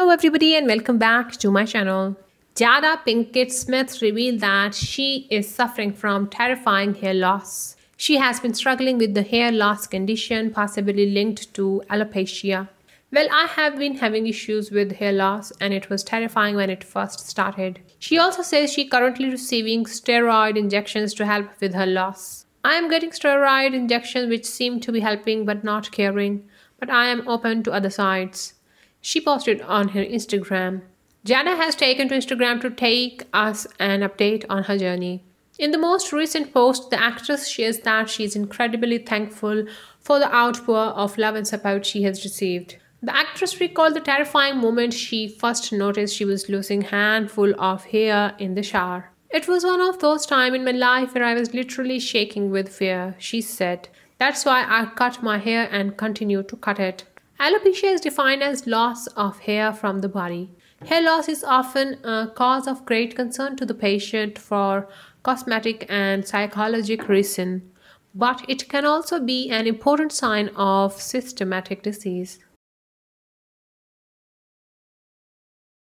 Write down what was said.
Hello everybody and welcome back to my channel. Jada Pinkett Smith revealed that she is suffering from terrifying hair loss. She has been struggling with the hair loss condition possibly linked to alopecia. Well, I have been having issues with hair loss and it was terrifying when it first started. She also says she currently receiving steroid injections to help with her loss. I am getting steroid injections which seem to be helping but not curing, but I am open to other sides. She posted on her Instagram. Jana has taken to Instagram to take us an update on her journey. In the most recent post, the actress shares that she is incredibly thankful for the outpour of love and support she has received. The actress recalled the terrifying moment she first noticed she was losing handful of hair in the shower. It was one of those times in my life where I was literally shaking with fear, she said. That's why I cut my hair and continue to cut it. Alopecia is defined as loss of hair from the body. Hair loss is often a cause of great concern to the patient for cosmetic and psychologic reason, but it can also be an important sign of systematic disease.